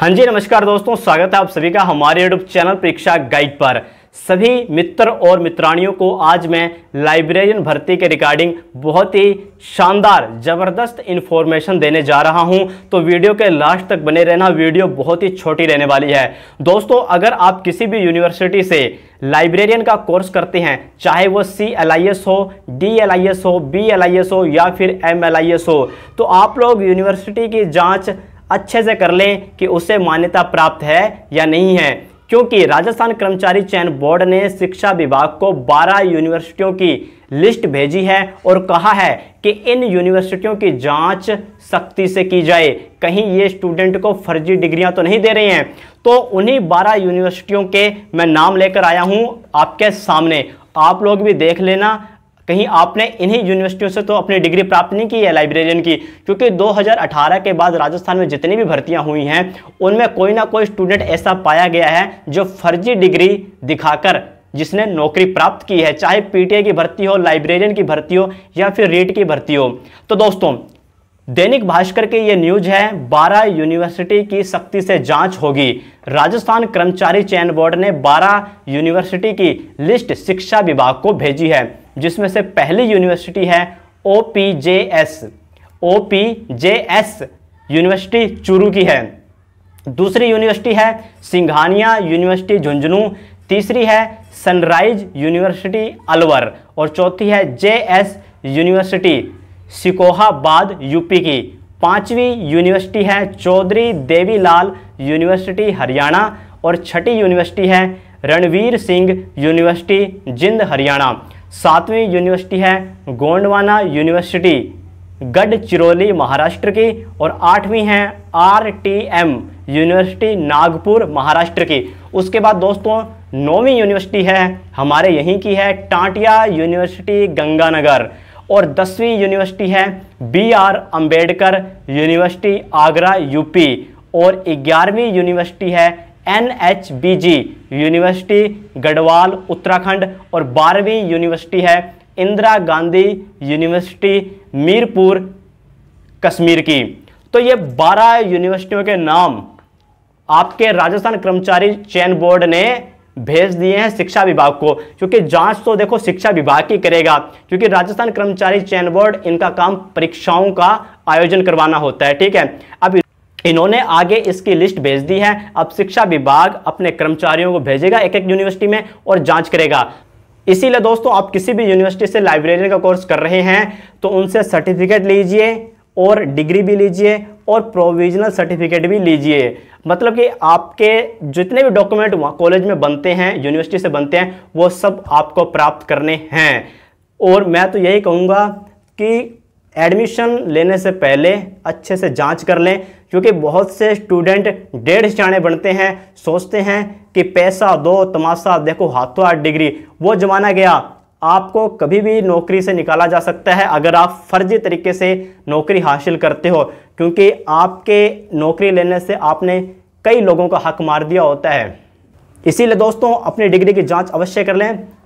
हाँ जी नमस्कार दोस्तों स्वागत है आप सभी का हमारे यूट्यूब चैनल परीक्षा गाइड पर सभी मित्र और मित्रानियों को आज मैं लाइब्रेरियन भर्ती के रिगार्डिंग बहुत ही शानदार ज़बरदस्त इन्फॉर्मेशन देने जा रहा हूं तो वीडियो के लास्ट तक बने रहना वीडियो बहुत ही छोटी रहने वाली है दोस्तों अगर आप किसी भी यूनिवर्सिटी से लाइब्रेरियन का कोर्स करते हैं चाहे वो सी एल आई एस हो डी एल आई एस हो बी एल आई एस हो या फिर एम एल आई एस हो तो आप लोग यूनिवर्सिटी की जाँच अच्छे से कर लें कि उसे मान्यता प्राप्त है या नहीं है क्योंकि राजस्थान कर्मचारी चयन बोर्ड ने शिक्षा विभाग को 12 यूनिवर्सिटियों की लिस्ट भेजी है और कहा है कि इन यूनिवर्सिटियों की जांच सख्ती से की जाए कहीं ये स्टूडेंट को फर्जी डिग्रियां तो नहीं दे रहे हैं तो उन्हीं 12 यूनिवर्सिटियों के मैं नाम लेकर आया हूं आपके सामने आप लोग भी देख लेना कहीं आपने इन्हीं यूनिवर्सिटियों से तो अपनी डिग्री प्राप्त नहीं की है लाइब्रेरियन की क्योंकि 2018 के बाद राजस्थान में जितनी भी भर्तियां हुई हैं उनमें कोई ना कोई स्टूडेंट ऐसा पाया गया है जो फर्जी डिग्री दिखाकर जिसने नौकरी प्राप्त की है चाहे पीटीए की भर्ती हो लाइब्रेरियन की भर्ती हो या फिर रेट की भर्ती हो तो दोस्तों दैनिक भास्कर के ये न्यूज है 12 यूनिवर्सिटी की सख्ती से जांच होगी राजस्थान कर्मचारी चयन बोर्ड ने 12 यूनिवर्सिटी की लिस्ट शिक्षा विभाग को भेजी है जिसमें से पहली यूनिवर्सिटी है O P J S O P J S university Churu की है दूसरी यूनिवर्सिटी है सिंघानिया यूनिवर्सिटी झुंझुनू तीसरी है सनराइज यूनिवर्सिटी अलवर और चौथी है J S university Sikohabad UP की पांचवी यूनिवर्सिटी है चौधरी देवीलाल यूनिवर्सिटी हरियाणा और छठी यूनिवर्सिटी है रणवीर सिंह यूनिवर्सिटी जिंद हरियाणा सातवीं यूनिवर्सिटी है गोंडवाना यूनिवर्सिटी गढ़चिरौली महाराष्ट्र की और आठवीं है आरटीएम यूनिवर्सिटी नागपुर महाराष्ट्र की उसके बाद दोस्तों नौवीं यूनिवर्सिटी है हमारे यहीं की है टाटिया यूनिवर्सिटी गंगानगर और दसवीं यूनिवर्सिटी है B R Ambedkar university Agra UP और ग्यारहवीं यूनिवर्सिटी है N H B G university Garhwal Uttarakhand और बारहवीं यूनिवर्सिटी है इंदिरा गांधी यूनिवर्सिटी मीरपुर कश्मीर की तो ये बारह यूनिवर्सिटियों के नाम आपके राजस्थान कर्मचारी चयन बोर्ड ने भेज दिए हैं शिक्षा विभाग को क्योंकि जांच तो देखो शिक्षा विभाग की करेगा क्योंकि राजस्थान कर्मचारी चयन बोर्ड इनका काम परीक्षाओं का आयोजन करवाना होता है ठीक है अब इन्होंने आगे इसकी लिस्ट भेज दी है अब शिक्षा विभाग अपने कर्मचारियों को भेजेगा एक एक यूनिवर्सिटी में और जांच करेगा इसीलिए दोस्तों आप किसी भी यूनिवर्सिटी से लाइब्रेरियन का कोर्स कर रहे हैं तो उनसे सर्टिफिकेट लीजिए और डिग्री भी लीजिए और प्रोविजनल सर्टिफिकेट भी लीजिए मतलब कि आपके जितने भी डॉक्यूमेंट कॉलेज में बनते हैं यूनिवर्सिटी से बनते हैं वो सब आपको प्राप्त करने हैं और मैं तो यही कहूँगा कि एडमिशन लेने से पहले अच्छे से जांच कर लें क्योंकि बहुत से स्टूडेंट डेढ़ चाणे बनते हैं सोचते हैं कि पैसा दो तमाशा देखो हाथों हाथ डिग्री वो जमाना गया आपको कभी भी नौकरी से निकाला जा सकता है अगर आप फर्जी तरीके से नौकरी हासिल करते हो क्योंकि आपके नौकरी लेने से आपने कई लोगों का हक मार दिया होता है इसीलिए दोस्तों अपनी डिग्री की जांच अवश्य कर लें